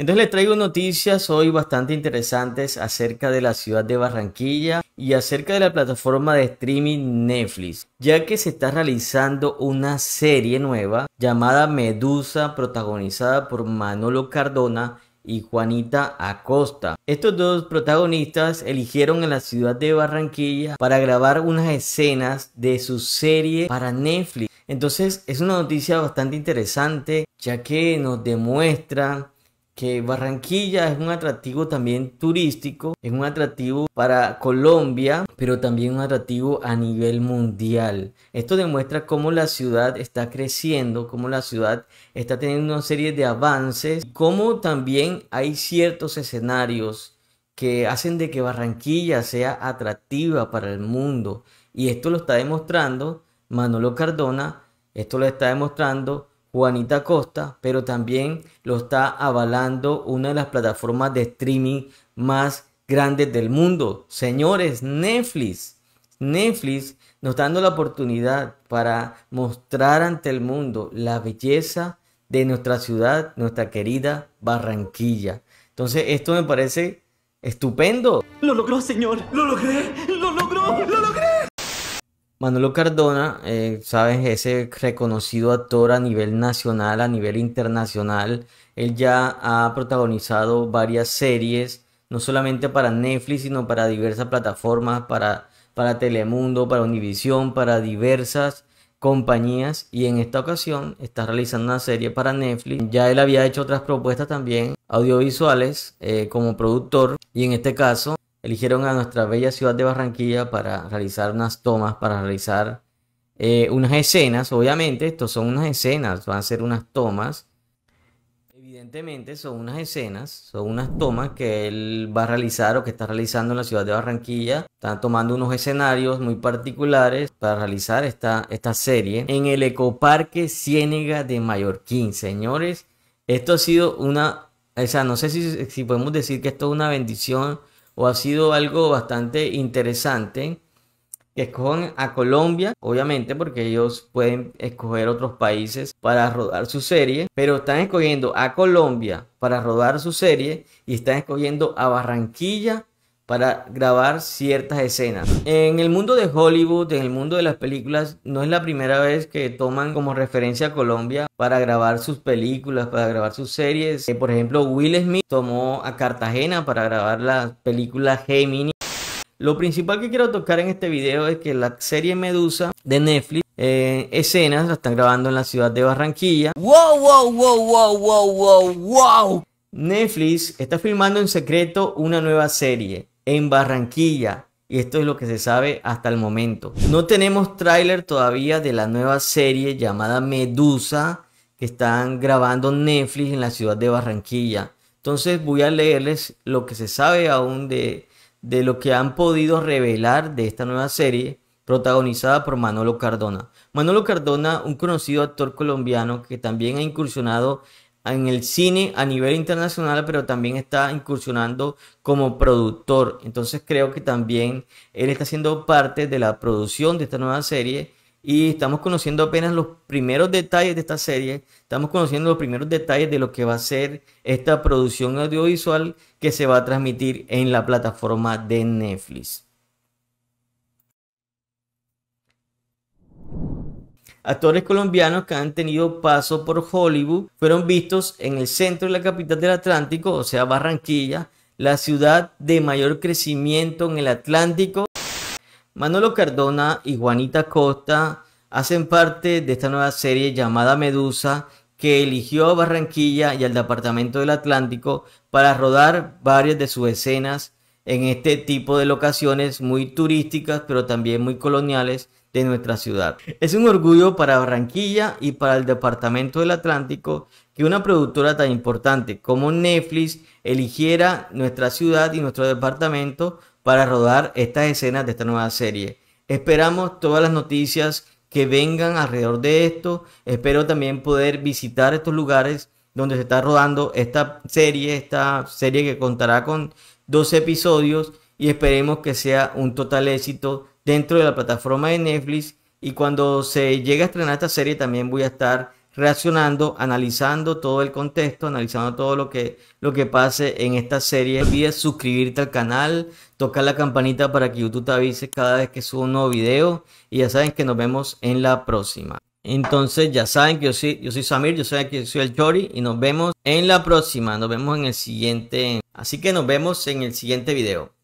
Entonces les traigo noticias hoy bastante interesantes acerca de la ciudad de Barranquilla y acerca de la plataforma de streaming Netflix, ya que se está realizando una serie nueva llamada Medusa, protagonizada por Manolo Cardona y Juanita Acosta. Estos dos protagonistas eligieron en la ciudad de Barranquilla para grabar unas escenas de su serie para Netflix. Entonces es una noticia bastante interesante ya que nos demuestra que Barranquilla es un atractivo también turístico, es un atractivo para Colombia, pero también un atractivo a nivel mundial. Esto demuestra cómo la ciudad está creciendo, cómo la ciudad está teniendo una serie de avances, cómo también hay ciertos escenarios que hacen de que Barranquilla sea atractiva para el mundo. Y esto lo está demostrando Manolo Cardona, esto lo está demostrando Juanita Costa, pero también lo está avalando una de las plataformas de streaming más grandes del mundo. Señores, Netflix. Netflix nos está dando la oportunidad para mostrar ante el mundo la belleza de nuestra ciudad, nuestra querida Barranquilla. Entonces, esto me parece estupendo. Lo logró, señor. Lo logré. Lo logró. Lo logró. Manolo Cardona, eh, sabes, ese reconocido actor a nivel nacional, a nivel internacional, él ya ha protagonizado varias series, no solamente para Netflix, sino para diversas plataformas, para, para Telemundo, para Univisión, para diversas compañías y en esta ocasión está realizando una serie para Netflix. Ya él había hecho otras propuestas también audiovisuales eh, como productor y en este caso eligieron a nuestra bella ciudad de Barranquilla para realizar unas tomas, para realizar eh, unas escenas. Obviamente, estos son unas escenas, van a ser unas tomas. Evidentemente, son unas escenas, son unas tomas que él va a realizar o que está realizando en la ciudad de Barranquilla. Están tomando unos escenarios muy particulares para realizar esta, esta serie en el Ecoparque Ciénega de Mallorquín. Señores, esto ha sido una. O sea, no sé si, si podemos decir que esto es una bendición o ha sido algo bastante interesante que escogen a Colombia, obviamente porque ellos pueden escoger otros países para rodar su serie, pero están escogiendo a Colombia para rodar su serie y están escogiendo a Barranquilla para grabar ciertas escenas. En el mundo de Hollywood, en el mundo de las películas, no es la primera vez que toman como referencia a Colombia para grabar sus películas, para grabar sus series. Eh, por ejemplo, Will Smith tomó a Cartagena para grabar la película Gemini. Lo principal que quiero tocar en este video es que la serie Medusa de Netflix eh, escenas la están grabando en la ciudad de Barranquilla. wow, wow, wow, wow, wow, Netflix está filmando en secreto una nueva serie en Barranquilla. Y esto es lo que se sabe hasta el momento. No tenemos tráiler todavía de la nueva serie llamada Medusa que están grabando Netflix en la ciudad de Barranquilla. Entonces voy a leerles lo que se sabe aún de, de lo que han podido revelar de esta nueva serie protagonizada por Manolo Cardona. Manolo Cardona, un conocido actor colombiano que también ha incursionado en el cine a nivel internacional, pero también está incursionando como productor. Entonces creo que también él está siendo parte de la producción de esta nueva serie y estamos conociendo apenas los primeros detalles de esta serie, estamos conociendo los primeros detalles de lo que va a ser esta producción audiovisual que se va a transmitir en la plataforma de Netflix. actores colombianos que han tenido paso por Hollywood fueron vistos en el centro de la capital del Atlántico, o sea, Barranquilla, la ciudad de mayor crecimiento en el Atlántico. Manolo Cardona y Juanita Costa hacen parte de esta nueva serie llamada Medusa que eligió a Barranquilla y al Departamento del Atlántico para rodar varias de sus escenas en este tipo de locaciones muy turísticas, pero también muy coloniales de nuestra ciudad. Es un orgullo para Barranquilla y para el Departamento del Atlántico que una productora tan importante como Netflix eligiera nuestra ciudad y nuestro departamento para rodar estas escenas de esta nueva serie. Esperamos todas las noticias que vengan alrededor de esto. Espero también poder visitar estos lugares donde se está rodando esta serie, esta serie que contará con dos episodios y esperemos que sea un total éxito dentro de la plataforma de Netflix. Y cuando se llegue a estrenar esta serie también voy a estar reaccionando, analizando todo el contexto, analizando todo lo que, lo que pase en esta serie. No olvides suscribirte al canal, tocar la campanita para que YouTube te avise cada vez que subo un nuevo video. Y ya saben que nos vemos en la próxima. Entonces ya saben que yo soy, yo soy Samir, yo soy, yo soy el Chori y nos vemos en la próxima, nos vemos en el siguiente. Así que nos vemos en el siguiente video.